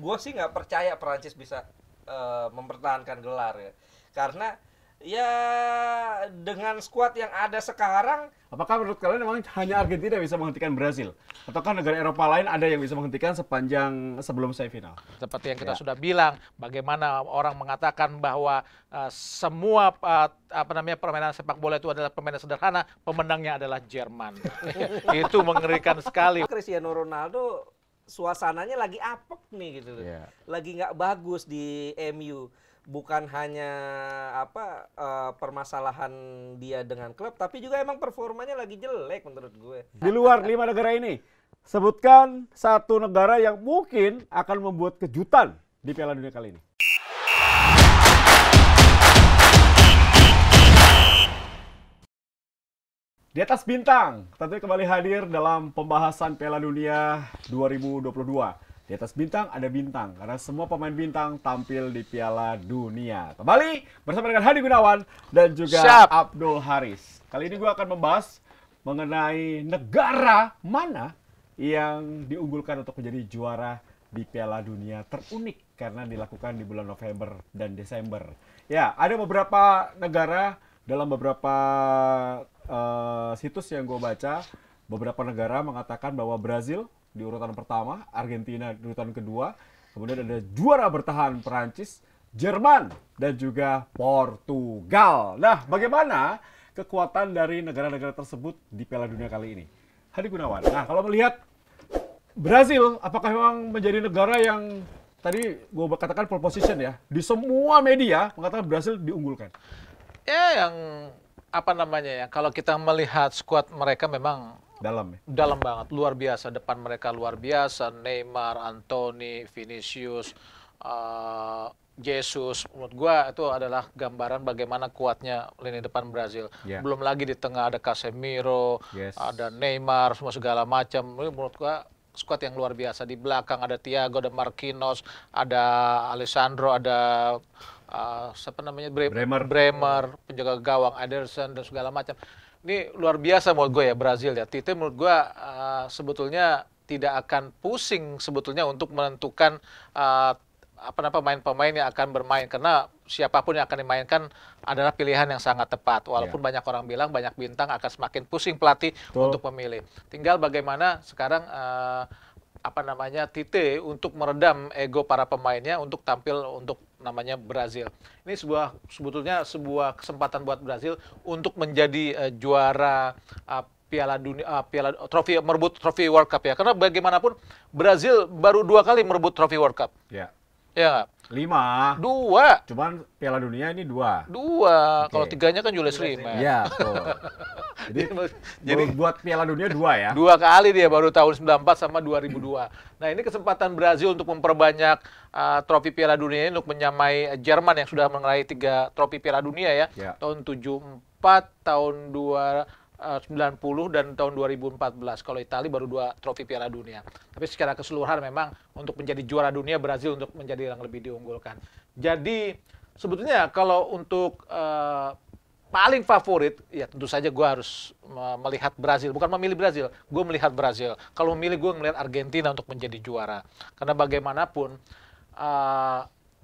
gue sih nggak percaya Perancis bisa uh, mempertahankan gelar ya karena ya dengan skuad yang ada sekarang apakah menurut kalian memang hanya Argentina bisa menghentikan Brasil ataukah negara Eropa lain ada yang bisa menghentikan sepanjang sebelum semifinal seperti yang kita ya. sudah bilang bagaimana orang mengatakan bahwa uh, semua uh, apa namanya permainan sepak bola itu adalah permainan sederhana pemenangnya adalah Jerman itu mengerikan sekali Cristiano Ronaldo suasananya lagi apek nih gitu Yeah. Iya. Lagi nggak bagus di MU. Bukan hanya apa uh, permasalahan dia dengan klub, tapi juga emang performanya lagi jelek menurut gue. Di luar lima negara ini, sebutkan satu negara yang mungkin akan membuat kejutan di Piala Dunia kali ini. Di atas bintang, tentunya kembali hadir dalam pembahasan Piala Dunia 2022. Di atas bintang ada bintang, karena semua pemain bintang tampil di Piala Dunia. Kembali bersama dengan Hadi Gunawan dan juga Siap. Abdul Haris. Kali ini gue akan membahas mengenai negara mana yang diunggulkan untuk menjadi juara di Piala Dunia terunik karena dilakukan di bulan November dan Desember. Ya, ada beberapa negara dalam beberapa uh, situs yang gue baca beberapa negara mengatakan bahwa Brazil di urutan pertama, Argentina di urutan kedua, kemudian ada juara bertahan Perancis, Jerman dan juga Portugal. Nah, bagaimana kekuatan dari negara-negara tersebut di Piala Dunia kali ini? Hadi Gunawan. Nah, kalau melihat Brazil, apakah memang menjadi negara yang tadi gue katakan pole position ya di semua media mengatakan Brazil diunggulkan? ya yang apa namanya ya kalau kita melihat skuad mereka memang dalam ya? dalam banget luar biasa depan mereka luar biasa Neymar, Anthony, Vinicius, uh, Jesus menurut gua itu adalah gambaran bagaimana kuatnya lini depan Brazil. Yeah. Belum lagi di tengah ada Casemiro, yes. ada Neymar, semua segala macam. Menurut gua skuad yang luar biasa. Di belakang ada Thiago, ada Marquinhos, ada Alessandro, ada uh, ah, apa namanya Bre Bremer. Bremer, penjaga gawang Anderson dan segala macam. Ini luar biasa menurut gue ya Brazil ya. Tite menurut gue uh, sebetulnya tidak akan pusing sebetulnya untuk menentukan uh, apa namanya pemain-pemain yang akan bermain karena siapapun yang akan dimainkan adalah pilihan yang sangat tepat walaupun yeah. banyak orang bilang banyak bintang akan semakin pusing pelatih Betul. untuk memilih tinggal bagaimana sekarang uh, apa namanya Tite untuk meredam ego para pemainnya untuk tampil untuk namanya Brazil. Ini sebuah sebetulnya sebuah kesempatan buat Brazil untuk menjadi uh, juara uh, Piala Dunia uh, Piala trofi merebut trofi World Cup ya. Karena bagaimanapun Brazil baru dua kali merebut trofi World Cup. Ya. Yeah. Ya, Lima. Dua. Cuman Piala Dunia ini dua. Dua. Okay. Kalau tiganya kan Julius lima ya iya, Jadi, jadi buat Piala Dunia dua ya. Dua kali dia baru tahun 94 sama 2002. Nah, ini kesempatan Brazil untuk memperbanyak uh, trofi Piala Dunia ini untuk menyamai Jerman yang sudah mengenai tiga trofi Piala Dunia ya. ya. Tahun empat tahun dua 90 eh, dan tahun 2014 kalau Italia baru dua trofi Piala Dunia. Tapi secara keseluruhan memang untuk menjadi juara dunia Brazil untuk menjadi yang lebih diunggulkan. Jadi sebetulnya kalau untuk uh, paling favorit ya tentu saja gue harus melihat Brazil bukan memilih Brazil gue melihat Brazil kalau memilih gue melihat Argentina untuk menjadi juara karena bagaimanapun uh,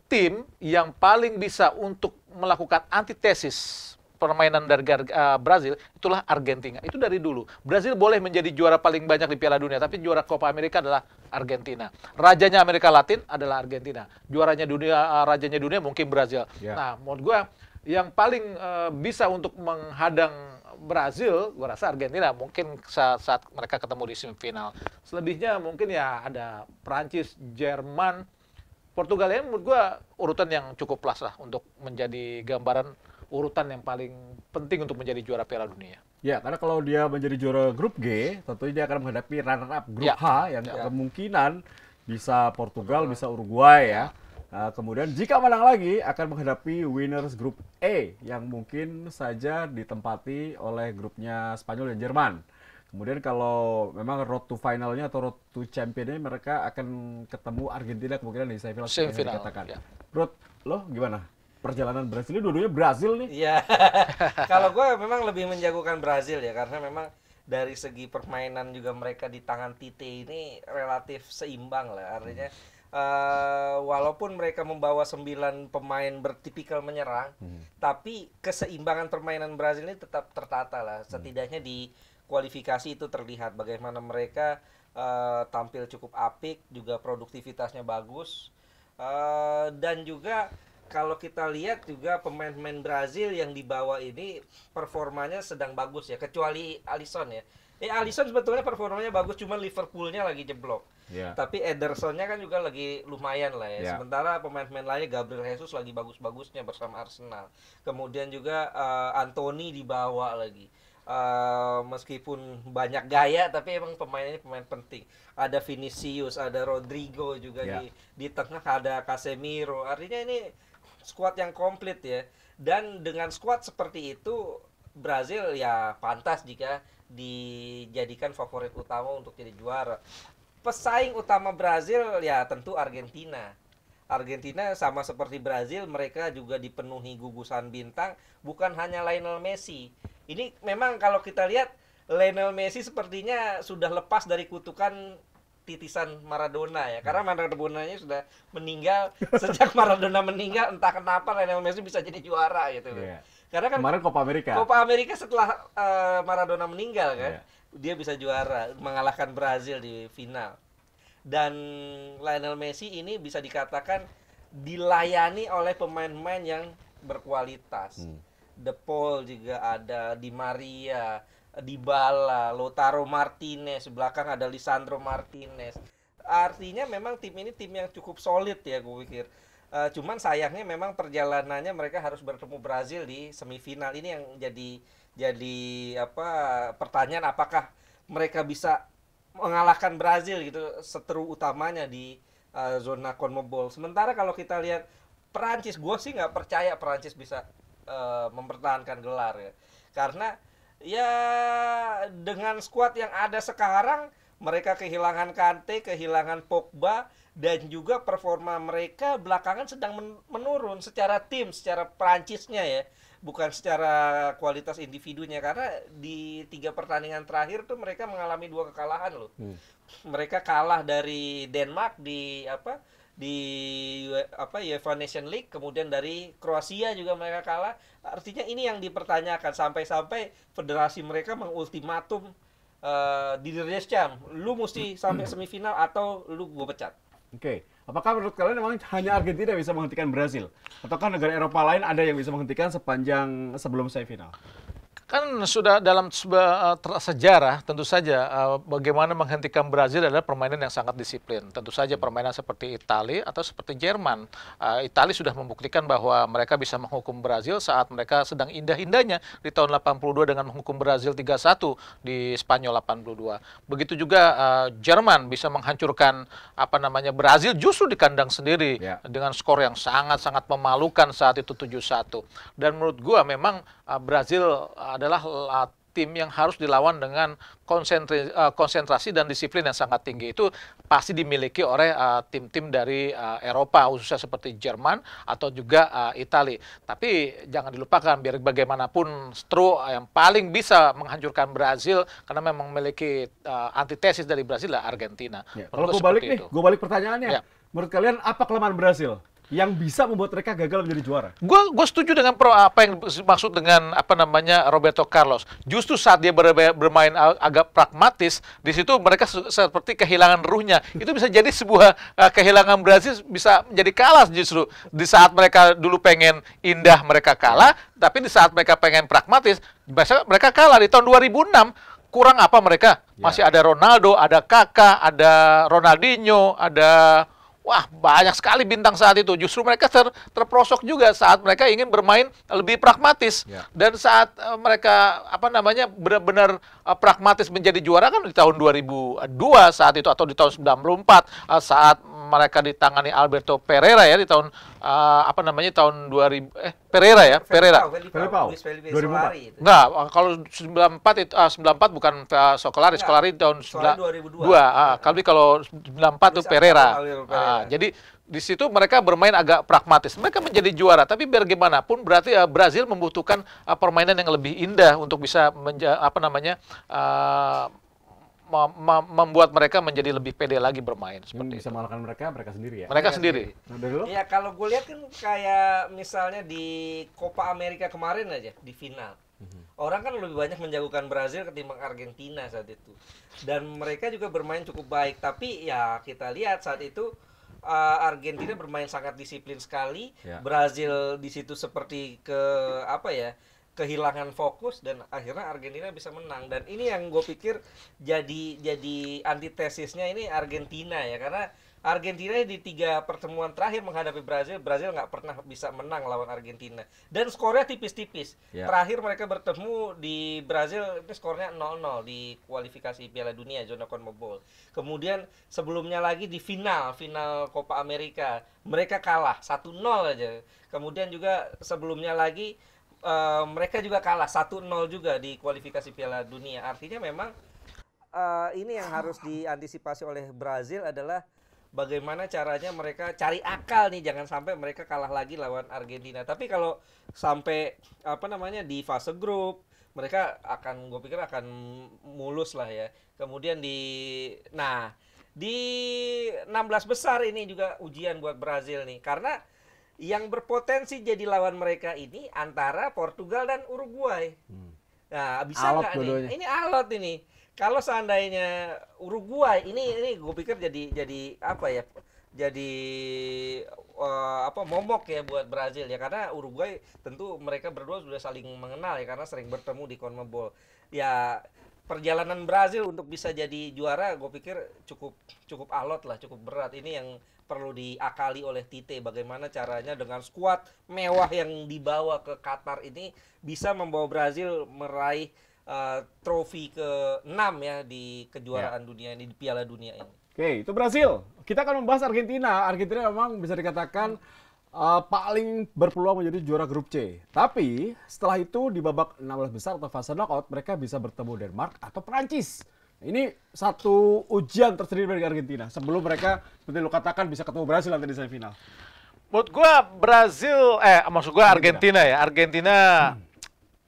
tim yang paling bisa untuk melakukan antitesis permainan dari uh, Brazil itulah Argentina. Itu dari dulu. Brazil boleh menjadi juara paling banyak di Piala Dunia, tapi juara Copa America adalah Argentina. Rajanya Amerika Latin adalah Argentina. Juaranya dunia uh, rajanya dunia mungkin Brazil. Yeah. Nah, menurut gua yang paling uh, bisa untuk menghadang Brazil, gua rasa Argentina mungkin saat, saat mereka ketemu di semifinal. Selebihnya mungkin ya ada Prancis, Jerman, Portugal ya menurut gua urutan yang cukup plus lah untuk menjadi gambaran urutan yang paling penting untuk menjadi juara Piala Dunia. Ya, karena kalau dia menjadi juara grup G, tentunya dia akan menghadapi runner-up grup ya. H yang ya. kemungkinan bisa Portugal, bisa Uruguay ya. Nah, kemudian jika menang lagi akan menghadapi winners grup E yang mungkin saja ditempati oleh grupnya Spanyol dan Jerman. Kemudian kalau memang road to finalnya atau road to championnya mereka akan ketemu Argentina kemungkinan di semifinal. Semifinal. Dikatakan. Ya. Ruth, lo gimana? perjalanan Brasil ini dulunya Brazil Brasil nih. Iya. Kalau gue memang lebih menjagokan Brasil ya karena memang dari segi permainan juga mereka di tangan Tite ini relatif seimbang lah artinya hmm. uh, walaupun mereka membawa sembilan pemain bertipikal menyerang hmm. tapi keseimbangan permainan Brazil ini tetap tertata lah hmm. setidaknya di kualifikasi itu terlihat bagaimana mereka uh, tampil cukup apik juga produktivitasnya bagus uh, dan juga kalau kita lihat juga pemain-pemain Brazil yang dibawa ini performanya sedang bagus ya kecuali Alisson ya. Eh Alisson sebetulnya performanya bagus cuman Liverpoolnya lagi jeblok. Yeah. Tapi Edersonnya kan juga lagi lumayan lah ya. Yeah. Sementara pemain-pemain lainnya Gabriel Jesus lagi bagus-bagusnya bersama Arsenal. Kemudian juga uh, Anthony dibawa lagi. Uh, meskipun banyak gaya tapi emang pemainnya pemain penting. Ada Vinicius, ada Rodrigo juga yeah. di di tengah ada Casemiro. Artinya ini squad yang komplit ya. Dan dengan squad seperti itu Brazil ya pantas jika dijadikan favorit utama untuk jadi juara. Pesaing utama Brazil ya tentu Argentina. Argentina sama seperti Brazil mereka juga dipenuhi gugusan bintang bukan hanya Lionel Messi. Ini memang kalau kita lihat Lionel Messi sepertinya sudah lepas dari kutukan titisan Maradona ya hmm. karena Maradonanya sudah meninggal sejak Maradona meninggal entah kenapa Lionel Messi bisa jadi juara gitu yeah. karena kan kemarin Copa America Copa America setelah uh, Maradona meninggal kan yeah. dia bisa juara mengalahkan Brazil di final dan Lionel Messi ini bisa dikatakan dilayani oleh pemain-pemain yang berkualitas hmm. De Paul juga ada Di Maria Dybala, Lautaro Martinez, belakang ada Lisandro Martinez. Artinya memang tim ini tim yang cukup solid ya gue pikir. Uh, cuman sayangnya memang perjalanannya mereka harus bertemu Brazil di semifinal ini yang jadi jadi apa pertanyaan apakah mereka bisa mengalahkan Brazil gitu seteru utamanya di uh, zona CONMEBOL. Sementara kalau kita lihat Perancis, gue sih nggak percaya Perancis bisa uh, mempertahankan gelar ya. Karena ya dengan skuad yang ada sekarang mereka kehilangan Kante, kehilangan Pogba dan juga performa mereka belakangan sedang menurun secara tim, secara Perancisnya ya, bukan secara kualitas individunya karena di tiga pertandingan terakhir tuh mereka mengalami dua kekalahan loh. Hmm. Mereka kalah dari Denmark di apa? di e, apa UEFA Nation League kemudian dari Kroasia juga mereka kalah artinya ini yang dipertanyakan sampai-sampai federasi mereka mengultimatum uh, di Deschamps lu mesti sampai hmm. semifinal atau lu gue pecat oke okay. apakah menurut kalian memang hanya Argentina yang bisa menghentikan Brasil ataukah negara Eropa lain ada yang bisa menghentikan sepanjang sebelum semifinal Kan sudah dalam eh, sejarah tentu saja eh, bagaimana menghentikan Brazil adalah permainan yang sangat disiplin. Tentu saja permainan seperti Italia atau seperti Jerman. Eh, Italia sudah membuktikan bahwa mereka bisa menghukum Brazil saat mereka sedang indah-indahnya di tahun 82 dengan menghukum Brazil 3-1 di Spanyol 82. Begitu juga Jerman bisa menghancurkan apa namanya Brazil justru di kandang sendiri ya. dengan skor yang sangat-sangat memalukan saat itu 7-1. Dan menurut gua memang Brazil adalah tim yang harus dilawan dengan eh, konsentrasi, dan disiplin yang sangat tinggi itu pasti dimiliki oleh eh, tim-tim uh, dari uh, Eropa khususnya seperti Jerman atau juga uh, Italia. Tapi jangan dilupakan biar bagaimanapun Stro yang paling bisa menghancurkan Brazil karena memang memiliki uh, antitesis dari Brazil adalah Argentina. Ya, kalau gue balik nih, gue balik pertanyaannya. Ya. Menurut kalian apa kelemahan Brazil? yang bisa membuat mereka gagal menjadi juara. Gue gue setuju dengan pro apa yang maksud dengan apa namanya Roberto Carlos. Justru saat dia bermain agak pragmatis, di situ mereka seperti kehilangan ruhnya. Itu bisa jadi sebuah uh, kehilangan Brazil bisa menjadi kalah justru di saat mereka dulu pengen indah mereka kalah, tapi di saat mereka pengen pragmatis, mereka kalah di tahun 2006 kurang apa mereka? Ya. Masih ada Ronaldo, ada Kakak, ada Ronaldinho, ada Wah, banyak sekali bintang saat itu. Justru mereka ter, terprosok juga saat mereka ingin bermain lebih pragmatis. yeah. Dan saat uh, mereka apa namanya benar-benar uh, pragmatis menjadi juara kan di tahun 2002 saat itu atau di tahun 94 uh, eh, saat mereka ditangani Alberto Pereira ya di tahun uh, apa namanya tahun 2000 eh Pereira ya Pereira. Felipao. Enggak, kalau 94 itu uh, eh, 94 bukan uh, eh, Sokolari, Sokolari tahun 2002. Uh, ah, iya. kalau kalau 94 itu Pereira. Uh, jadi di situ mereka bermain agak pragmatis. Mereka menjadi juara, tapi biar gimana pun berarti uh, Brazil membutuhkan uh, permainan yang lebih indah untuk bisa apa namanya uh, membuat mereka menjadi lebih pede lagi bermain seperti bisa mengalahkan mereka mereka sendiri ya mereka iya, sendiri ya kalau gue lihat kan kayak misalnya di Copa America kemarin aja di final mhm. orang kan lebih banyak menjagokan Brazil ketimbang Argentina saat itu dan mereka juga bermain cukup baik tapi ya kita lihat saat itu eh, Argentina bermain sangat disiplin sekali ya. Brazil di situ seperti ke apa ya kehilangan fokus dan akhirnya Argentina bisa menang dan ini yang gue pikir jadi jadi antitesisnya ini Argentina ya karena Argentina di tiga pertemuan terakhir menghadapi Brazil, Brazil nggak pernah bisa menang lawan Argentina. Dan skornya tipis-tipis. Yeah. Terakhir mereka bertemu di Brazil itu skornya 0-0 di kualifikasi Piala Dunia zona CONMEBOL. Kemudian sebelumnya lagi di final, final Copa America, mereka kalah 1-0 aja. Kemudian juga sebelumnya lagi uh, mereka juga kalah 1-0 juga di kualifikasi Piala Dunia. Artinya memang uh, ini yang harus diantisipasi oleh Brazil adalah bagaimana caranya mereka cari akal nih jangan sampai mereka kalah lagi lawan Argentina. Tapi kalau sampai apa namanya di fase grup mereka akan gue pikir akan mulus lah ya. Kemudian di nah di 16 besar ini juga ujian buat Brazil nih karena yang berpotensi jadi lawan mereka ini antara Portugal dan Uruguay. Hmm. Nah, bisa nggak nih? Ini alot ini. Kalau seandainya Uruguay ini ini gue pikir jadi jadi apa ya? Jadi uh, apa momok ya buat Brazil ya karena Uruguay tentu mereka berdua sudah saling mengenal ya karena sering bertemu di CONMEBOL. Ya perjalanan Brazil untuk bisa jadi juara gue pikir cukup cukup alot lah, cukup berat. Ini yang perlu diakali oleh Tite bagaimana caranya dengan skuad mewah yang dibawa ke Qatar ini bisa membawa Brazil meraih uh, trofi ke-6 ya di kejuaraan yeah. dunia ini di Piala Dunia ini. Oke, itu Brazil. Kita akan membahas Argentina. Argentina memang bisa dikatakan uh, paling berpeluang menjadi juara grup C. Tapi setelah itu di babak 16 besar atau fase knockout mereka bisa bertemu Denmark atau Prancis. Ini satu ujian tersendiri bagi Argentina sebelum mereka seperti lo katakan bisa ketemu Brasil nanti di semifinal. Buat gua Brasil, eh maksud gua Argentina ya, Argentina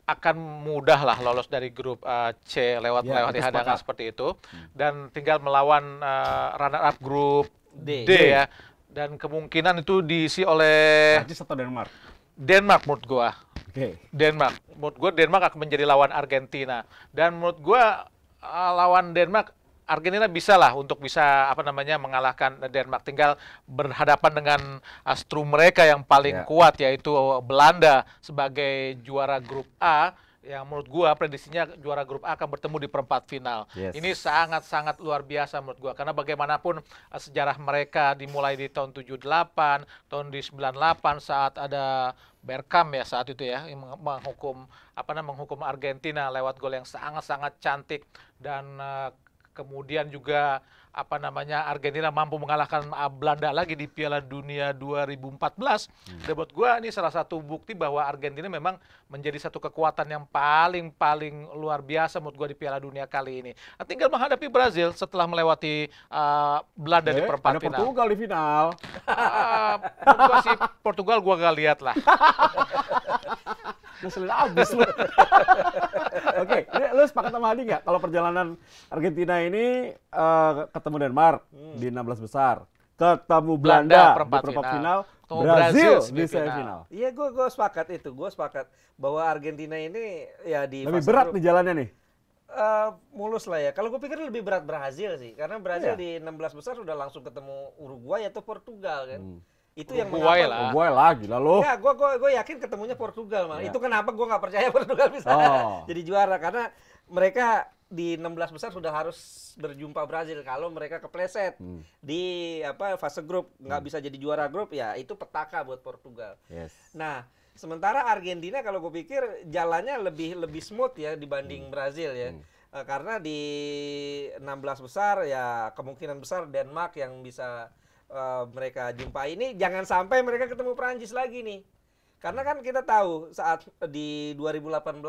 akan mudah lah lolos dari grup uh, C lewat ya, melewati hadangan seperti itu dan tinggal melawan uh, eh, runner up grup D, D, D ya dan kemungkinan itu diisi oleh Prancis atau Denmark. Denmark menurut gua. Oke. Okay. Denmark. Menurut gua Denmark akan menjadi lawan Argentina dan menurut gua uh, lawan Denmark Argentina bisa lah untuk bisa apa namanya mengalahkan Denmark tinggal berhadapan dengan astro ah, mereka yang paling yeah. kuat yaitu Belanda sebagai juara grup A yang menurut gua prediksinya juara grup A akan bertemu di perempat final. Yes. Ini sangat-sangat luar biasa menurut gua karena bagaimanapun eh, sejarah mereka dimulai di tahun 78, tahun di 98 saat ada Berkam ya saat itu ya menghukum apa namanya menghukum Argentina lewat gol yang sangat-sangat cantik dan uh, kemudian juga apa namanya Argentina mampu mengalahkan ah, Belanda lagi di Piala Dunia 2014. Hmm. Dan buat gue ini salah satu bukti bahwa Argentina memang menjadi satu kekuatan yang paling paling luar biasa menurut gue di Piala Dunia kali ini. Nah, tinggal menghadapi Brazil setelah melewati uh, Belanda eh, di perempat ada final. Portugal di final. Ah, uh, gue sih Portugal gue gak lihat lah. selesai abis Oke, okay. lu sepakat sama Adi nggak kalau perjalanan Argentina ini uh, ketemu Denmark hmm. di 16 besar, ketemu Belanda, Belanda perempat di perempat final, final Brazil, Brazil di semifinal. Iya, gue gue sepakat itu, gue sepakat bahwa Argentina ini ya di lebih berat di jalannya nih. Uh, mulus lah ya. Kalau gue pikir lebih berat Brazil sih, karena Brazil yeah. di 16 besar sudah langsung ketemu Uruguay atau Portugal kan. Hmm itu yang Uruguay lah. Uruguay lah gila lo. Ya, gua gua gua yakin ketemunya Portugal malah. Ya. Itu kenapa gue nggak percaya Portugal bisa oh. jadi juara karena mereka di 16 besar sudah harus berjumpa Brazil kalau mereka kepleset hmm. di apa fase grup nggak hmm. bisa jadi juara grup ya itu petaka buat Portugal. Yes. Nah, sementara Argentina kalau gue pikir jalannya lebih lebih smooth ya dibanding hmm. Brazil ya. Hmm. Eh, karena di 16 besar ya kemungkinan besar Denmark yang bisa uh, mereka jumpai ini jangan sampai mereka ketemu Prancis lagi nih. Karena kan kita tahu saat di 2018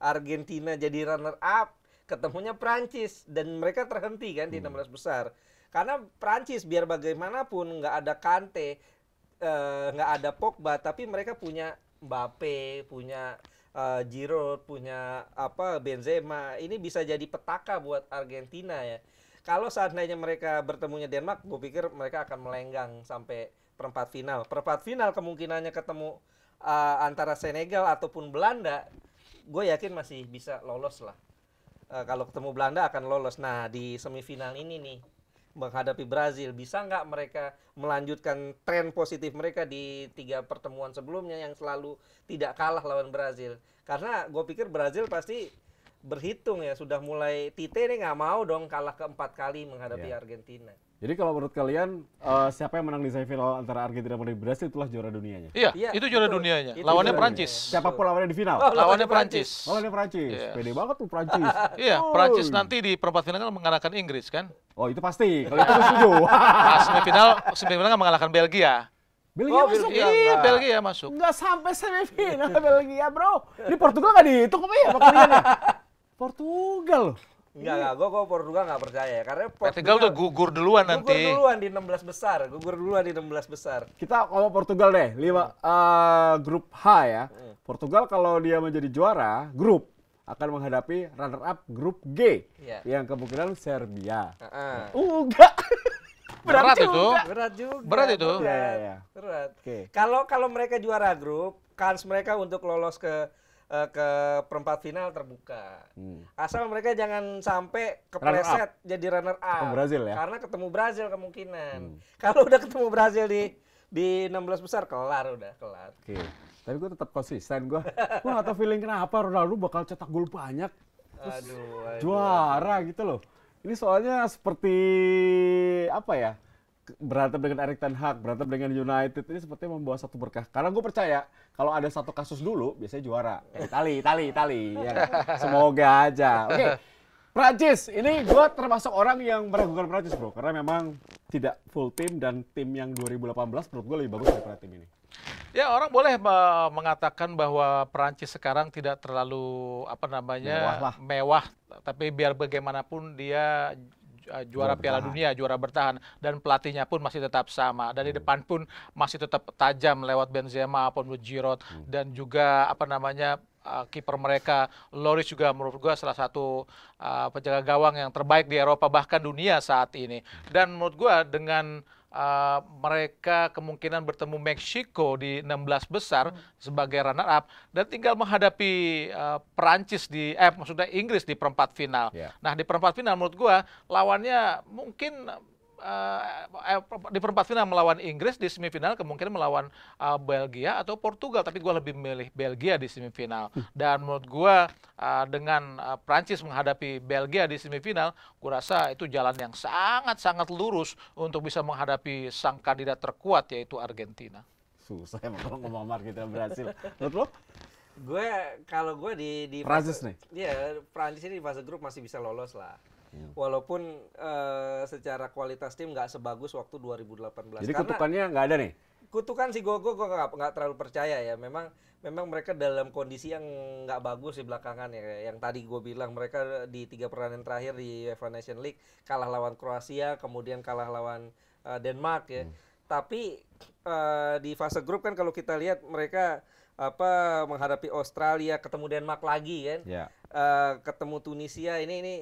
Argentina jadi runner up, ketemunya Prancis dan mereka terhenti kan di 16 hmm. belas besar. Karena Prancis biar bagaimanapun nggak ada Kante, eh, nggak uh, ada Pogba, tapi mereka punya Mbappe, punya uh, Giroud, punya apa Benzema. Ini bisa jadi petaka buat Argentina ya. Kalau seandainya mereka bertemunya Denmark, gue pikir mereka akan melenggang sampai perempat final. Perempat final kemungkinannya ketemu uh, antara Senegal ataupun Belanda, gue yakin masih bisa lolos lah. Uh, kalau ketemu Belanda akan lolos. Nah di semifinal ini nih menghadapi Brazil, bisa nggak mereka melanjutkan tren positif mereka di tiga pertemuan sebelumnya yang selalu tidak kalah lawan Brazil? Karena gue pikir Brazil pasti berhitung ya sudah mulai Tite ini nggak mau dong kalah keempat kali menghadapi yeah. Argentina. Jadi kalau menurut kalian uh, siapa yang menang di semifinal antara Argentina dan Brasil itulah juara dunianya. Iya, iya itu juara itu, dunianya. Itu lawannya juara Prancis. Dunia. Siapapun lawannya di final. Oh, lawannya, lawannya Prancis. Prancis. Lawannya Prancis. Yeah. Pede banget tuh Prancis. iya, oh. Iya, Prancis nanti di perempat final kan mengalahkan Inggris kan? Oh, itu pasti. Kalau itu setuju. nah, semifinal semifinal kan mengalahkan Belgia. Belgia oh, masuk. Belgia, iya, Belgia masuk. Enggak sampai semifinal Belgia, Bro. Di Portugal enggak dihitung apa ya? Portugal loh. Enggak, enggak. Gue kok Portugal enggak percaya. Ya, karena Portugal, Portugal udah gugur duluan gugur nanti. Gugur duluan di 16 besar. Gugur duluan di 16 besar. Kita kalau Portugal deh, lima uh, grup H ya. Hmm. Portugal kalau dia menjadi juara grup akan menghadapi runner up grup G yeah. yang kemungkinan Serbia. Uh -uh. enggak. Berat, berat juga. itu. Berat juga. Berat itu. Berat. Ya, ya, ya. Berat. Kalau kalau mereka juara grup, kans mereka untuk lolos ke Eh, ke perempat final terbuka. Hmm. Asal mereka jangan sampai kepleset runner jadi runner up. Ketemu Brazil ya. Karena ketemu Brazil kemungkinan. Hmm. Kalau udah ketemu Brazil di di 16 besar kelar udah kelar. Oke. Okay. Tapi gue tetap konsisten gue. gue gak tau feeling kenapa Ronaldo bakal cetak gol banyak. Terus aduh, aduh. juara gitu loh. Ini soalnya seperti apa ya? berantem dengan Erik Ten Hag, berantem dengan United ini sepertinya membawa satu berkah. Karena gue percaya kalau ada satu kasus dulu biasanya juara. Eh, tali tali tali Ya, kan? semoga aja. Oke, okay. Prancis ini gue termasuk orang yang meragukan Prancis bro, karena memang tidak full tim dan tim yang 2018 menurut gue lebih bagus daripada tim ini. Ya orang boleh mengatakan bahwa Prancis sekarang tidak terlalu apa namanya mewah, mewah tapi biar bagaimanapun dia Eh, juara Piala Dunia, juara bertahan dan pelatihnya pun masih tetap sama. Dan hmm. di depan pun masih tetap tajam lewat Benzema, pun Giroud hmm. dan juga apa namanya uh, kiper mereka Loris juga menurut gue salah satu uh, penjaga gawang yang terbaik di Eropa bahkan dunia saat ini. Hmm. Dan menurut gue dengan uh, mereka kemungkinan bertemu Meksiko di 16 besar hmm. sebagai runner up dan tinggal menghadapi uh, Perancis di eh maksudnya Inggris di perempat final. Yeah. Nah, di perempat final menurut gua lawannya mungkin uh, di perempat final melawan Inggris, di semifinal kemungkinan melawan uh, Belgia atau Portugal. Tapi gue lebih memilih Belgia di semifinal. Hmm. Dan menurut gue uh, dengan uh, Prancis menghadapi Belgia di semifinal, gue rasa itu jalan yang sangat-sangat lurus untuk bisa menghadapi sang kandidat terkuat yaitu Argentina. Susah emang kalau ngomong Argentina berhasil. Menurut lo? Gue kalau gue di di Prancis nih. Iya, Prancis ini di fase grup masih bisa lolos lah. Iya. Walaupun uh, secara kualitas tim nggak sebagus waktu 2018. Jadi Karena kutukannya nggak ada nih? Kutukan si Gogo gue nggak terlalu percaya ya. Memang memang mereka dalam kondisi yang nggak bagus di belakangan ya. Yang tadi gue bilang mereka di tiga pertandingan terakhir di UEFA Nation League kalah lawan Kroasia, kemudian kalah lawan uh, Denmark ya. Hmm. Tapi uh, di fase grup kan kalau kita lihat mereka apa menghadapi Australia, ketemu Denmark lagi kan, yeah. Ya. uh, ketemu Tunisia ini ini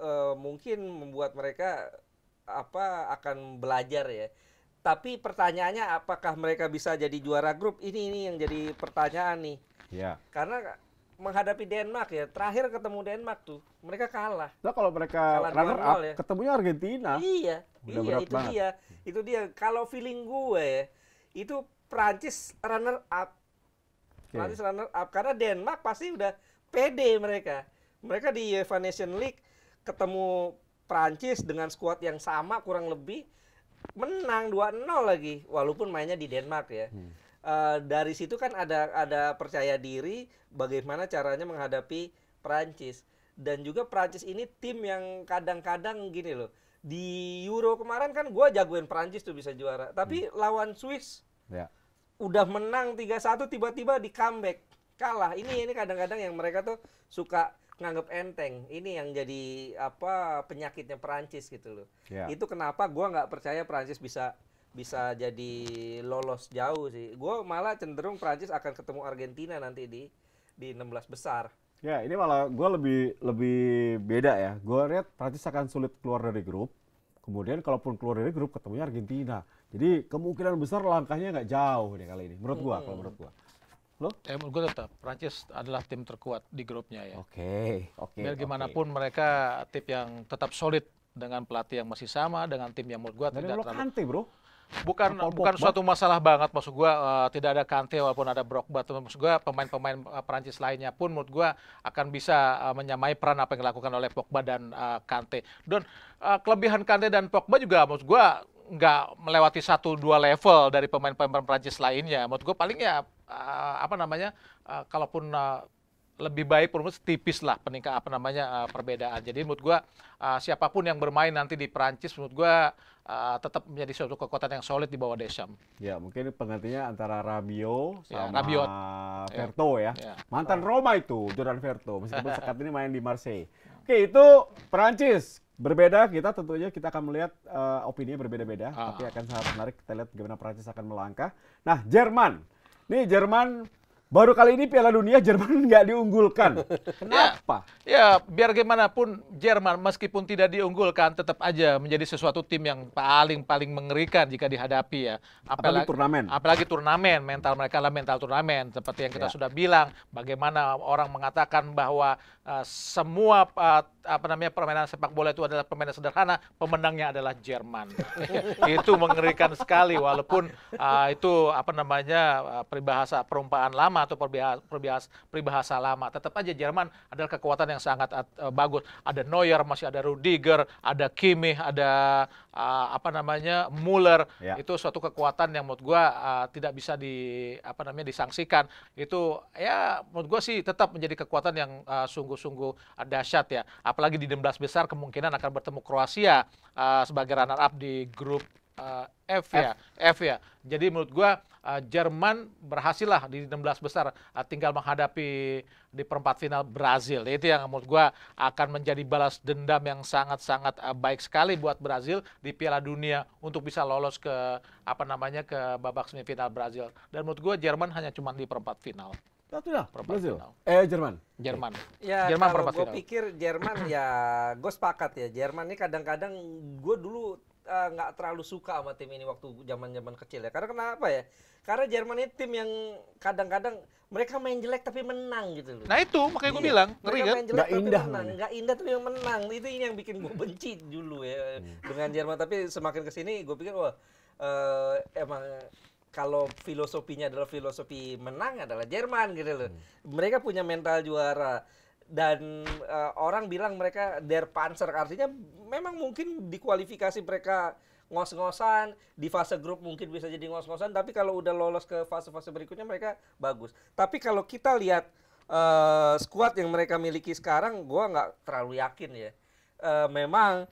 Eh, mungkin membuat mereka apa akan belajar ya. Tapi pertanyaannya apakah mereka bisa jadi juara grup? Ini ini yang jadi pertanyaan nih. Ya. Karena menghadapi Denmark ya, terakhir ketemu Denmark tuh, mereka kalah. Nah kalau mereka kalah runner up, ya. ketemunya Argentina. Iya, Udah iya itu banget. dia. Itu dia. Kalau feeling gue ya itu Prancis runner up. Okay. Prancis runner up karena Denmark pasti udah pede mereka. Mereka di UEFA Nation League ketemu Prancis dengan skuad yang sama kurang lebih menang 2-0 lagi walaupun mainnya di Denmark ya. Hmm. Uh, dari situ kan ada ada percaya diri bagaimana caranya menghadapi Prancis dan juga Prancis ini tim yang kadang-kadang gini loh. Di Euro kemarin kan gue jagoin Prancis tuh bisa juara, tapi hmm. lawan Swiss ya. udah menang 3-1 tiba-tiba di comeback kalah. Ini ini kadang-kadang yang mereka tuh suka nganggap enteng. Ini yang jadi apa penyakitnya Perancis gitu loh. Yeah. Itu kenapa gua nggak percaya Perancis bisa bisa jadi lolos jauh sih. Gua malah cenderung Perancis akan ketemu Argentina nanti di di 16 besar. Ya, ini malah gue lebih lebih beda ya. Gue lihat Perancis akan sulit keluar dari grup. Kemudian kalaupun keluar dari grup ketemunya Argentina. Jadi kemungkinan besar langkahnya nggak jauh nih kali ini. Menurut gue, hmm. kalau menurut gue. Lo? Eh, gue tetap. Prancis adalah tim terkuat di grupnya ya. Oke, okay, oke. Okay, Biar gimana okay. pun mereka tim yang tetap solid dengan pelatih yang masih sama, dengan tim yang menurut gue tidak terlalu. Kante, bro. Bukan bukan suatu masalah banget maksud gue uh, tidak ada Kante walaupun ada brok batu. maksud gue pemain-pemain eh, Prancis lainnya pun menurut gue akan bisa uh, menyamai peran apa yang dilakukan oleh Pogba dan uh, Kante. don uh, kelebihan Kante dan Pogba juga maksud gue nggak melewati satu dua level dari pemain-pemain Prancis lainnya. Menurut gue paling ya uh, apa namanya uh, kalaupun uh, lebih baik menurut tipis lah peningkat apa namanya uh, perbedaan. Jadi menurut gue uh, siapapun yang bermain nanti di Prancis menurut gue uh, tetap menjadi suatu kekuatan yang solid di bawah Deschamps. Ya mungkin penggantinya antara Rabiot ya, sama ya, Rabiot. Verto ya. ya. ya. Mantan ya. Roma itu Jordan Verto meskipun sekarang ini main di Marseille. Oke itu Prancis. Berbeda kita tentunya kita akan melihat uh, eh, opini berbeda-beda, ah. tapi akan sangat menarik kita lihat bagaimana Prancis akan melangkah. Nah, Jerman. Nih Jerman Baru kali ini Piala Dunia Jerman nggak diunggulkan. Kenapa? Ya, ya, biar gimana pun Jerman meskipun tidak diunggulkan tetap aja menjadi sesuatu tim yang paling paling mengerikan jika dihadapi ya. Apalagi, apalagi turnamen. Apalagi turnamen, mental mereka lah mental turnamen seperti yang kita ya. sudah bilang. Bagaimana orang mengatakan bahwa uh, semua uh, apa namanya permainan sepak bola itu adalah permainan sederhana, pemenangnya adalah Jerman. itu mengerikan sekali walaupun uh, itu apa namanya uh, peribahasa perumpamaan lama lama atau perbiasa, peribahasa lama. Tetap aja Jerman adalah kekuatan yang sangat uh, bagus. Ada Neuer, masih ada Rudiger, ada Kimmich, ada uh, apa namanya Muller. Ya. Itu suatu kekuatan yang menurut gua uh, tidak bisa di apa namanya disangsikan. Itu ya menurut gue sih tetap menjadi kekuatan yang sungguh-sungguh uh, sungguh dahsyat ya. Apalagi di 16 besar kemungkinan akan bertemu Kroasia uh, sebagai runner up di grup uh, eh, F, F ya, F ya. Jadi menurut gua uh, Jerman berhasil lah di 16 besar uh, tinggal menghadapi di perempat final Brazil. Itu yang menurut gua akan menjadi balas dendam yang sangat-sangat uh, baik sekali buat Brazil di Piala Dunia untuk bisa lolos ke apa namanya ke babak semifinal Brazil. Dan menurut gua Jerman hanya cuma di perempat final. Satunya perempat Brazil. Final. Eh Jerman. Jerman. Ya, Jerman perempat final. Gue pikir Jerman ya gue sepakat ya. Jerman ini kadang-kadang gue dulu nggak uh, terlalu suka sama tim ini waktu zaman-zaman kecil ya. Karena kenapa ya? Karena Jerman ini tim yang kadang-kadang mereka main jelek tapi menang gitu loh. Nah itu makanya gue iya. bilang ngeri kan? Nggak indah, nggak indah tapi yang menang. Itu ini yang bikin gue benci dulu ya hmm. dengan Jerman. Tapi semakin kesini gue pikir wah uh, emang kalau filosofinya adalah filosofi menang adalah Jerman gitu loh. Hmm. Mereka punya mental juara dan uh, orang bilang mereka der panzer artinya memang mungkin di kualifikasi mereka ngos-ngosan di fase grup mungkin bisa jadi ngos-ngosan tapi kalau udah lolos ke fase-fase berikutnya mereka bagus tapi kalau kita lihat uh, squad yang mereka miliki sekarang gue nggak terlalu yakin ya uh, memang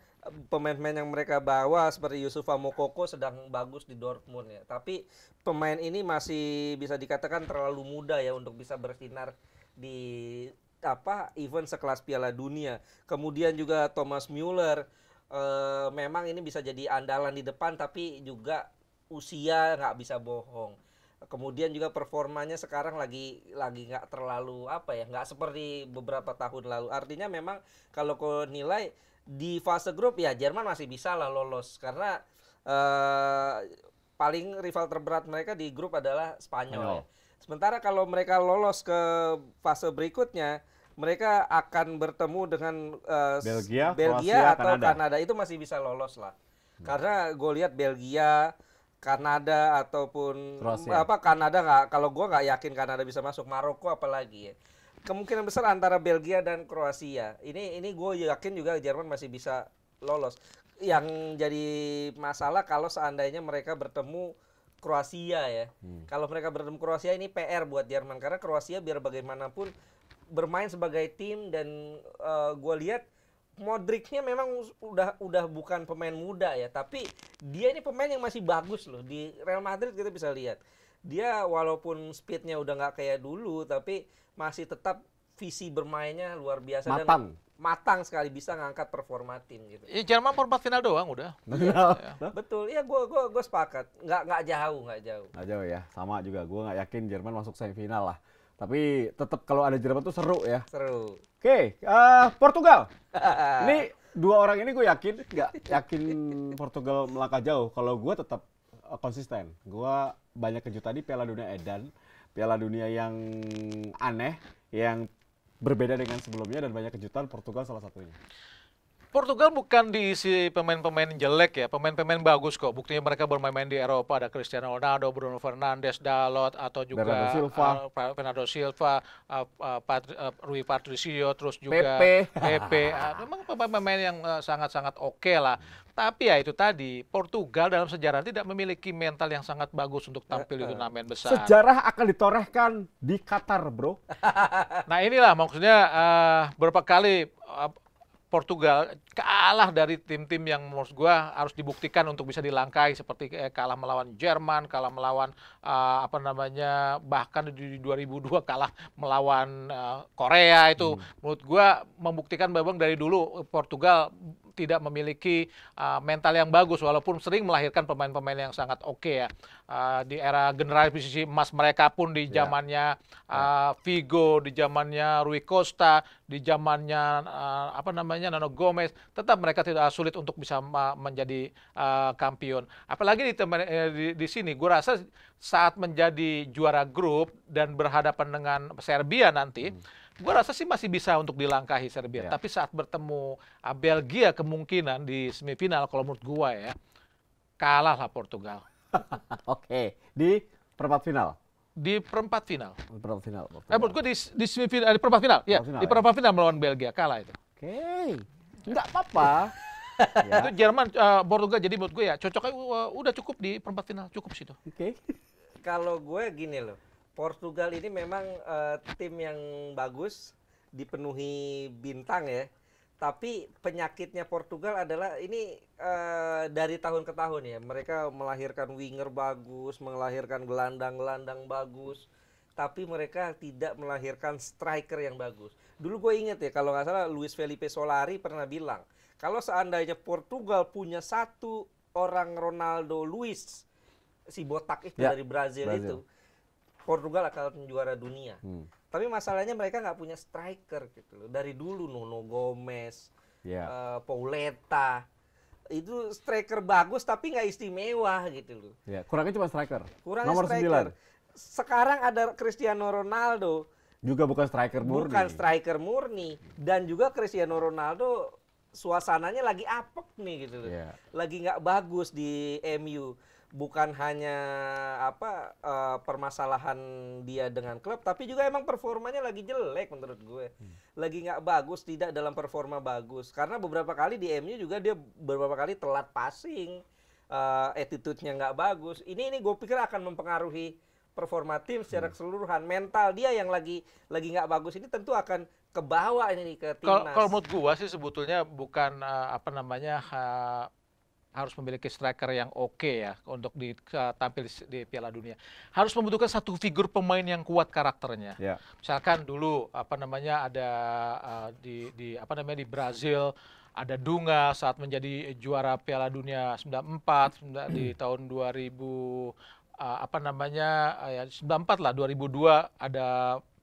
pemain-pemain yang mereka bawa seperti Yusuf Mokoko sedang bagus di Dortmund ya tapi pemain ini masih bisa dikatakan terlalu muda ya untuk bisa bersinar di apa event sekelas Piala Dunia. Kemudian juga Thomas Muller uh, eh, memang ini bisa jadi andalan di depan tapi juga usia nggak bisa bohong. Kemudian juga performanya sekarang lagi lagi nggak terlalu apa ya nggak seperti beberapa tahun lalu. Artinya memang kalau kau nilai di fase grup ya Jerman masih bisa lah lolos karena uh, paling rival terberat mereka di grup adalah Spanyol. Spanyol. Sementara kalau mereka lolos ke fase berikutnya, mereka akan bertemu dengan uh, Belgia, Belgia Kroasia, atau Kanada. Kanada itu masih bisa lolos lah. Hmm. Karena gue lihat Belgia, Kanada ataupun Kroasia. apa Kanada nggak kalau gue nggak yakin Kanada bisa masuk Maroko apalagi ya. Kemungkinan besar antara Belgia dan Kroasia. Ini ini gue yakin juga Jerman masih bisa lolos. Yang jadi masalah kalau seandainya mereka bertemu Kroasia ya. Hmm. Kalau mereka bertemu Kroasia ini PR buat Jerman karena Kroasia biar bagaimanapun bermain sebagai tim dan uh, eh, gue lihat Modricnya memang udah udah bukan pemain muda ya, tapi dia ini pemain yang masih bagus loh di Real Madrid kita bisa lihat. Dia walaupun speednya udah nggak kayak dulu, tapi masih tetap visi bermainnya luar biasa. Matang. Dan matang sekali bisa ngangkat performa tim gitu. Ya, Jerman perempat final doang udah. Iya. Betul, Iya, gue gua, gua sepakat. Nggak nggak jauh, nggak jauh. Nggak jauh ya, sama juga. Gue nggak yakin Jerman masuk semifinal lah. Tapi tetap kalau ada Jerman tuh seru ya. Seru. Oke, okay, uh, eh, Portugal. ini dua orang ini gue yakin nggak yakin Portugal melangkah jauh. Kalau gue tetap eh, konsisten. Gue banyak kejutan di Piala Dunia Edan, Piala Dunia yang aneh, yang berbeda dengan sebelumnya dan banyak kejutan Portugal salah satunya. Portugal bukan diisi pemain-pemain jelek ya, pemain-pemain bagus kok. Buktinya mereka bermain-main di Eropa ada Cristiano Ronaldo, Bruno Fernandes, Dalot atau juga Bernardo Silva, uh, Bernardo Silva, uh, uh, Pat, uh, Rui Patricio, terus juga Pepe. Pepe. Uh, memang pemain-pemain yang sangat-sangat uh, oke okay lah. Tapi ya itu tadi, Portugal dalam sejarah tidak memiliki mental yang sangat bagus untuk tampil di eh, eh. turnamen besar. Sejarah akan ditorehkan di Qatar, bro. nah inilah maksudnya uh, berapa kali uh, Portugal kalah dari tim-tim yang menurut gue harus dibuktikan untuk bisa dilangkai seperti eh, kalah melawan Jerman, kalah melawan uh, apa namanya bahkan di 2002 kalah melawan uh, Korea itu hmm. menurut gue membuktikan bahwa dari dulu eh, Portugal tidak memiliki uh, mental yang bagus walaupun sering melahirkan pemain-pemain yang sangat oke okay ya uh, di era generasi emas mereka pun di ya. zamannya yeah. Ya. uh, Figo, di zamannya Rui Costa, di zamannya uh, apa namanya Nano Gomez tetap mereka tidak sulit untuk bisa menjadi uh, eh, kampion. Apalagi di, temen, eh, di, di sini, gue rasa saat menjadi juara grup dan berhadapan dengan Serbia nanti, hmm gue rasa sih masih bisa untuk dilangkahi Serbia. Ya. Tapi saat bertemu eh, Belgia kemungkinan di semifinal kalau menurut gue ya kalahlah Portugal. Oke, di perempat final. Di perempat final. Di perempat final. Eh, menurut gue di, di semifinal, di perempat final. ya, final, di ya. perempat ya? final melawan Belgia kalah itu. Oke. Okay nggak apa-apa. ya. Itu Jerman uh, eh, Portugal jadi buat gue ya cocoknya uh, udah cukup di perempat final cukup situ. Oke. Okay. Kalau gue gini loh. Portugal ini memang uh, tim yang bagus, dipenuhi bintang ya. Tapi penyakitnya Portugal adalah ini uh, dari tahun ke tahun ya. Mereka melahirkan winger bagus, melahirkan gelandang-gelandang bagus, tapi mereka tidak melahirkan striker yang bagus Dulu gue inget ya, kalau nggak salah Luis Felipe Solari pernah bilang, kalau seandainya Portugal punya satu orang Ronaldo Luis, si botak itu ya, dari Brazil, Brazil itu, Portugal akan juara dunia. Hmm. Tapi masalahnya mereka nggak punya striker gitu loh. Dari dulu Nuno Gomez, yeah. Ya. uh, Pauleta, itu striker bagus tapi nggak istimewa gitu loh. Ya, kurangnya cuma striker. Kurangnya Nomor striker. 9. Sekarang ada Cristiano Ronaldo juga bukan striker murni. Bukan striker murni dan juga Cristiano Ronaldo suasananya lagi apek nih gitu loh. Iya. Yeah. Lagi nggak bagus di MU. Bukan hanya apa uh, permasalahan dia dengan klub, tapi juga emang performanya lagi jelek menurut gue. Hmm. Lagi nggak bagus, tidak dalam performa bagus. Karena beberapa kali di MU juga dia beberapa kali telat passing, uh, attitude-nya nggak bagus. Ini ini gue pikir akan mempengaruhi performa tim secara hmm. keseluruhan mental dia yang lagi lagi nggak bagus ini tentu akan kebawa ini ke timnas. Kalau menurut gua sih sebetulnya bukan uh, apa namanya uh, harus memiliki striker yang oke okay ya untuk di, uh, tampil di, di Piala Dunia. Harus membutuhkan satu figur pemain yang kuat karakternya. Yeah. Misalkan dulu apa namanya ada uh, di, di apa namanya di Brazil ada Dunga saat menjadi juara Piala Dunia 94 di tahun 2000 uh, apa namanya eh, ya, 94 lah 2002 ada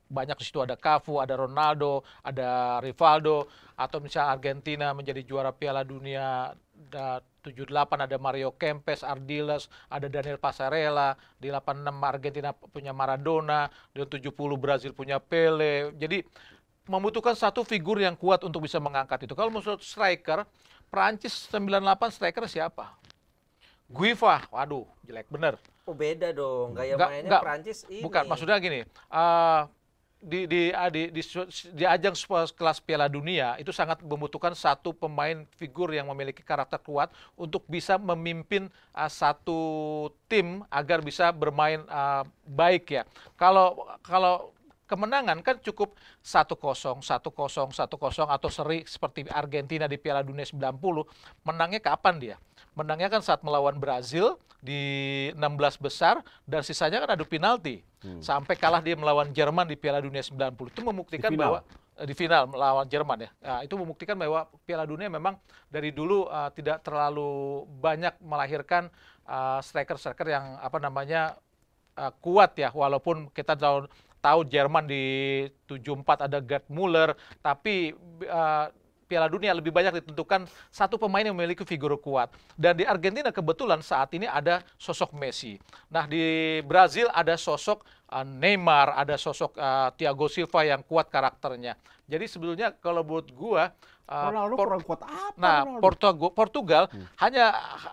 banyak di situ ada Cafu, ada Ronaldo, ada Rivaldo atau misalnya Argentina menjadi juara Piala Dunia da, 78 ada Mario Kempes, Ardiles, ada Daniel Passarella, di 86 Argentina punya Maradona, di 70 Brazil punya Pele. Jadi membutuhkan satu figur yang kuat untuk bisa mengangkat itu. Kalau menurut striker, Prancis 98 striker siapa? Guiva, waduh jelek bener. Oh beda dong, gaya nggak, mainnya nggak, Prancis ini. Bukan, maksudnya gini, uh, di, di, ah, di, di, di ajang kelas Piala Dunia itu sangat membutuhkan satu pemain figur yang memiliki karakter kuat untuk bisa memimpin uh, satu tim agar bisa bermain uh, baik ya. Kalau kalau kemenangan kan cukup 1-0, 1-0, 1-0 atau seri seperti Argentina di Piala Dunia 90, menangnya kapan dia? menangnya kan saat melawan Brazil di 16 besar dan sisanya kan adu penalti. Hmm. Sampai kalah dia melawan Jerman di Piala Dunia 90 itu membuktikan di bahwa eh, di final melawan Jerman ya. Nah, itu membuktikan bahwa Piala Dunia memang dari dulu uh, tidak terlalu banyak melahirkan striker eh, striker-striker yang apa namanya uh, kuat ya walaupun kita tahu tahu Jerman di 74 ada Gerd Muller tapi uh, Piala Dunia lebih banyak ditentukan satu pemain yang memiliki figur kuat. Dan di Argentina kebetulan saat ini ada sosok Messi. Nah, di Brazil ada sosok eh, Neymar, ada sosok uh, Thiago Silva yang kuat karakternya. Jadi sebetulnya kalau buat gua Eh, Ronaldo Por kurang kuat apa? Nah, Ronaldo? Portugal, hmm. hanya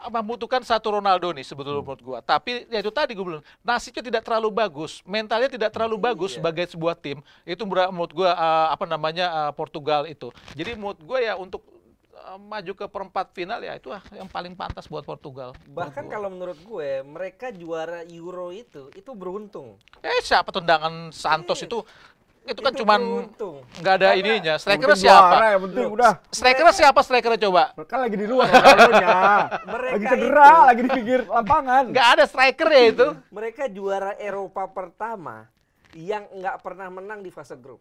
eh, membutuhkan satu Ronaldo nih sebetulnya hmm. menurut gua. Tapi ya itu tadi gue bilang, nasibnya tidak terlalu bagus, mentalnya tidak terlalu hmm, bagus iya. sebagai sebuah tim. Itu menurut gua uh, apa namanya uh, Portugal itu. Jadi menurut gua ya untuk uh, maju ke perempat final ya itu uh, yang paling pantas buat Portugal. Bahkan kalau menurut gue mereka juara Euro itu itu beruntung. Eh siapa tendangan Santos hmm. itu itu kan cuma cuman nggak ada ininya. striker siapa? Ya, udah. Striker siapa striker coba? Kan lagi di luar kan mereka lagi cedera, itu. lagi di pinggir lapangan. Nggak ada striker ya itu. Mereka juara Eropa pertama yang nggak pernah menang di fase grup.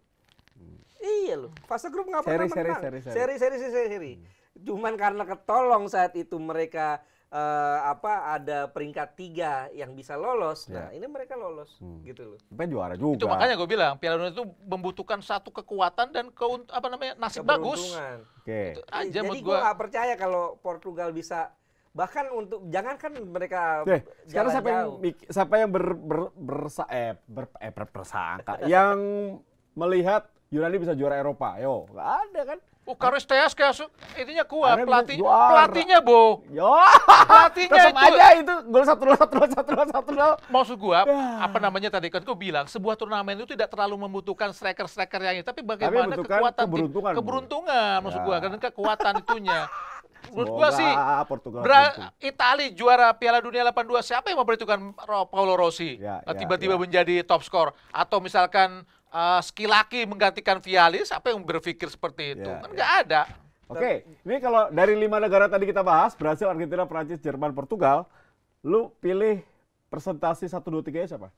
Iya loh, fase grup nggak pernah seri, menang. Seri, seri, seri, seri, seri, seri. Cuman karena ketolong saat itu mereka uh, apa ada peringkat tiga yang bisa lolos. Yeah. Nah, ini mereka lolos hmm. gitu loh. Tapi juara juga. Itu makanya gue bilang Piala Dunia itu membutuhkan satu kekuatan dan ke apa namanya nasib bagus. Oke. Okay. Jadi gue gak percaya kalau Portugal bisa bahkan untuk jangankan mereka Deh, sekarang siapa jauh. yang siapa yang ber, ber, bersa, eh, ber, eh, ber, bersangka yang melihat Yunani bisa juara Eropa, yo nggak ada kan? Oh, karena STS kayak intinya kuat, pelatih, pelatihnya Bo. Yo. Pelatihnya itu. aja itu gol satu nol satu nol satu nol satu nol. Maksud gua ya. apa namanya tadi kan gua bilang sebuah turnamen itu tidak terlalu membutuhkan striker-striker yang ini, tapi bagaimana tapi kekuatan keberuntungan. Keberuntungan maksud gua ya. karena kekuatan itunya. Menurut gua sih Portugal Bra Itali juara Piala Dunia 82 siapa yang memperhitungkan Paolo Rossi ya, tiba-tiba ya. menjadi top skor atau misalkan uh, eh, Skilaki menggantikan Vialis, apa yang berpikir seperti itu? Yeah, kan ya. nggak yeah. ada. Oke, okay. ini kalau dari lima negara tadi kita bahas, Brasil, Argentina, Prancis, Jerman, Portugal, lu pilih presentasi 1, 2, 3 siapa?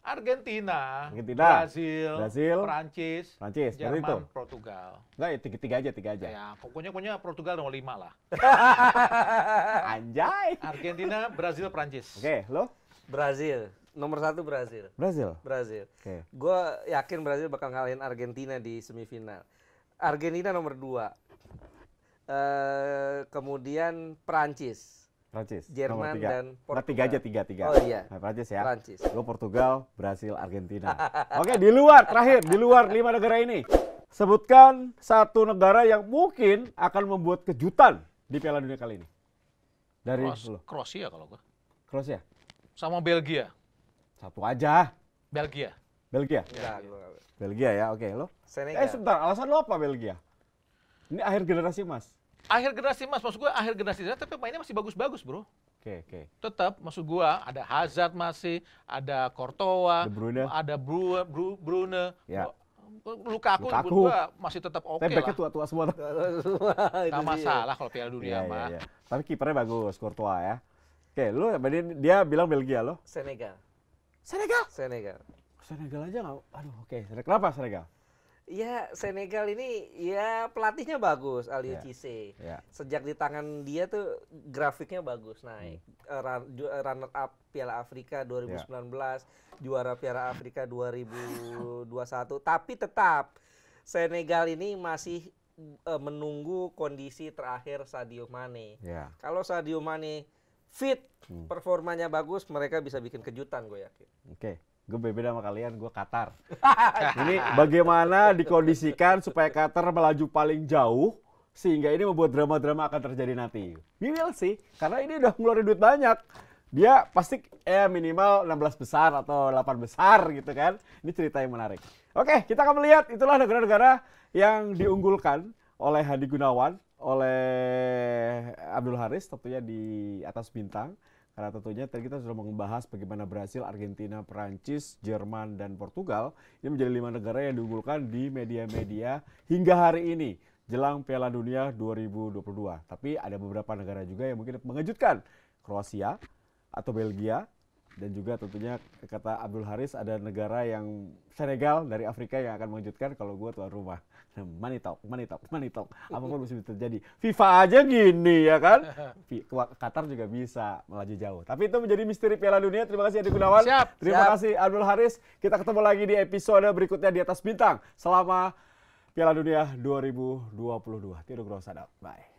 Argentina, Argentina, Brazil, Brazil, Prancis, Prancis, Jerman, itu. Portugal. Enggak, tiga, ya, tiga aja, tiga aja. Ya, pokoknya pokoknya Portugal nomor lima lah. Anjay. Argentina, Brazil, Perancis. Oke, okay, lo? Brazil. Nomor satu Brazil. Brazil. Brazil. Okay. Gue yakin Brazil bakal ngalahin Argentina di semifinal. Argentina nomor dua. Uh, kemudian Prancis. Prancis. Jerman dan Portugal. Nah, tiga aja tiga tiga. Oh iya. Nah, Prancis ya. Prancis. Gue Portugal, Brazil, Argentina. Oke okay, di luar terakhir di luar lima negara ini. Sebutkan satu negara yang mungkin akan membuat kejutan di Piala Dunia kali ini. Dari Kroasia kalau gue. Kroasia. Sama Belgia. Satu aja. Belgia. Belgia? Ya, Belgia ya, oke. Okay. Lo? Senegal. Eh sebentar, alasan lo apa Belgia? Ini akhir generasi mas Akhir generasi mas maksud gue akhir generasi tapi mainnya masih bagus-bagus bro. Oke, okay, oke. Okay. Tetap, maksud gue ada Hazard masih, ada Courtois, ada Bruyne, Bru, Brune. Ya. Luka aku, Luka aku. Gua masih tetap oke okay Tapi lah. tua-tua semua. Gak masalah kalau Piala Dunia yeah, mah. Ya, Tapi kipernya bagus, Courtois ya. Oke, okay, lu dia bilang Belgia lo? Senegal. Senegal. Senegal. Senegal aja nggak? Aduh, oke. Okay. Kenapa Senegal? Ya Senegal ini ya pelatihnya bagus Aliou yeah. Cisse. Yeah. Sejak di tangan dia tuh grafiknya bagus naik. Hmm. Eh, Run, eh, runner up Piala Afrika 2019, ya. yeah. juara Piala Afrika 2021. Tapi tetap Senegal ini masih uh, menunggu kondisi terakhir Sadio Mane. Yeah. Kalau Sadio Mane fit, hmm. performanya bagus, mereka bisa bikin kejutan gue yakin. Oke. Okay. Gue beda sama kalian, gue Qatar. ini bagaimana dikondisikan supaya Qatar melaju paling jauh sehingga ini membuat drama-drama akan terjadi nanti. We will sih, karena ini udah ngeluarin duit banyak. Dia pasti eh minimal 16 besar atau 8 besar gitu kan. Ini cerita yang menarik. Oke, kita akan melihat itulah negara-negara yang diunggulkan oleh Hadi Gunawan oleh Abdul Haris tentunya di atas bintang karena tentunya tadi kita sudah membahas bagaimana Brasil, Argentina, Perancis, Jerman dan Portugal ini menjadi lima negara yang diunggulkan di media-media hingga hari ini jelang Piala Dunia 2022. Tapi ada beberapa negara juga yang mungkin mengejutkan Kroasia atau Belgia dan juga tentunya kata Abdul Haris ada negara yang Senegal dari Afrika yang akan mengejutkan kalau gue tuan rumah money talk, money talk, money talk. Apapun bisa terjadi. FIFA aja gini ya kan? Qatar juga bisa melaju jauh. Tapi itu menjadi misteri Piala Dunia. Terima kasih Adi Gunawan. Siap, Terima siap. kasih Abdul Haris. Kita ketemu lagi di episode berikutnya di atas bintang. Selama Piala Dunia 2022. Tiro Grosadap. Bye.